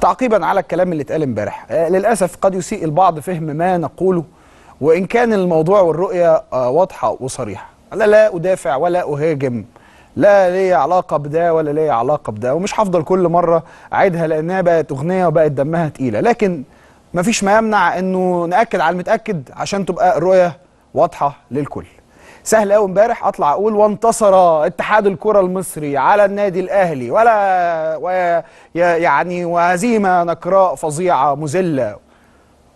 تعقيبا على الكلام اللي اتقال امبارح آه، للاسف قد يسيء البعض فهم ما نقوله وان كان الموضوع والرؤيه آه، واضحه وصريحه انا لا ادافع ولا اهاجم لا لي علاقه بده ولا لي علاقه بده ومش هفضل كل مره اعيدها لانها بقت اغنيه وبقت دمها تقيله لكن مفيش ما يمنع انه ناكد على المتاكد عشان تبقى الرؤيه واضحه للكل سهل قوي امبارح اطلع اقول وانتصر اتحاد الكره المصري على النادي الاهلي ولا و يعني وهزيمه نكراء فظيعه مذله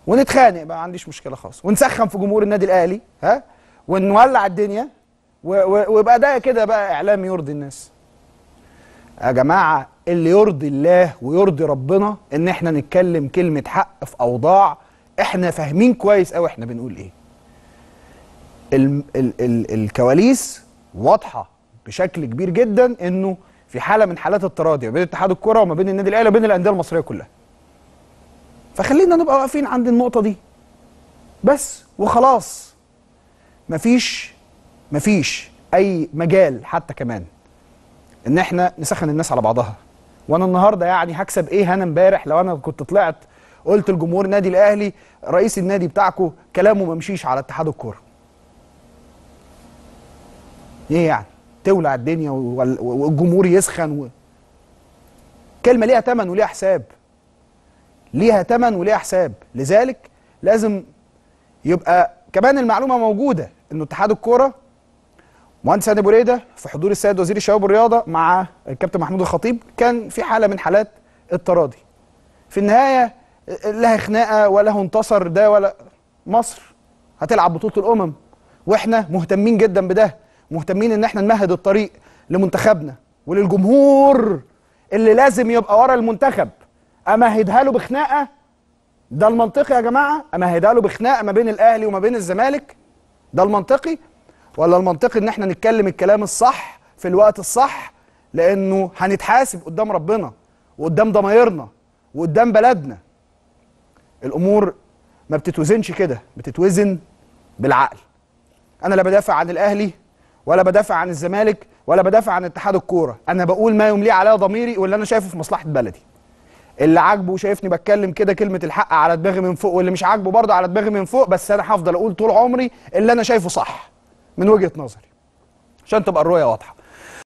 ونتخانق ما عنديش مشكله خالص ونسخن في جمهور النادي الاهلي ها ونولع الدنيا ويبقى ده كده بقى اعلام يرضي الناس يا جماعه اللي يرضي الله ويرضي ربنا ان احنا نتكلم كلمه حق في اوضاع احنا فاهمين كويس قوي احنا بنقول ايه ال ال ال الكواليس واضحه بشكل كبير جدا انه في حاله من حالات التراضي ما بين اتحاد الكره وما بين النادي الاهلي وبين الانديه المصريه كلها. فخلينا نبقى واقفين عند النقطه دي بس وخلاص مفيش مفيش اي مجال حتى كمان ان احنا نسخن الناس على بعضها وانا النهارده يعني هكسب ايه انا امبارح لو انا كنت طلعت قلت لجمهور النادي الاهلي رئيس النادي بتاعكم كلامه ما على اتحاد الكوره ايه يعني تولع الدنيا والجمهور يسخن و... كلمة ليها تمن وليها حساب ليها تمن وليها حساب لذلك لازم يبقى كمان المعلومة موجودة انه اتحاد الكورة مهندس هاني بوريدة في حضور السيد وزير الشباب والرياضة مع الكابتن محمود الخطيب كان في حالة من حالات التراضي في النهاية لها خناقة ولا انتصر ده ولا مصر هتلعب بطولة الأمم واحنا مهتمين جدا بده مهتمين ان احنا نمهد الطريق لمنتخبنا وللجمهور اللي لازم يبقى ورا المنتخب امهدها له بخناقه ده المنطقي يا جماعه امهدها له بخناقه ما بين الاهلي وما بين الزمالك ده المنطقي ولا المنطقي ان احنا نتكلم الكلام الصح في الوقت الصح لانه هنتحاسب قدام ربنا وقدام ضمايرنا وقدام بلدنا الامور ما بتتوزنش كده بتتوزن بالعقل انا لا بدافع عن الاهلي ولا بدافع عن الزمالك ولا بدافع عن اتحاد الكوره انا بقول ما يمليه عليا ضميري واللي انا شايفه في مصلحه بلدي اللي عاجبه شايفني بتكلم كده كلمه الحق على دماغي من فوق واللي مش عاجبه برضه على دماغي من فوق بس انا هفضل اقول طول عمري اللي انا شايفه صح من وجهه نظري عشان تبقى الرؤيه واضحه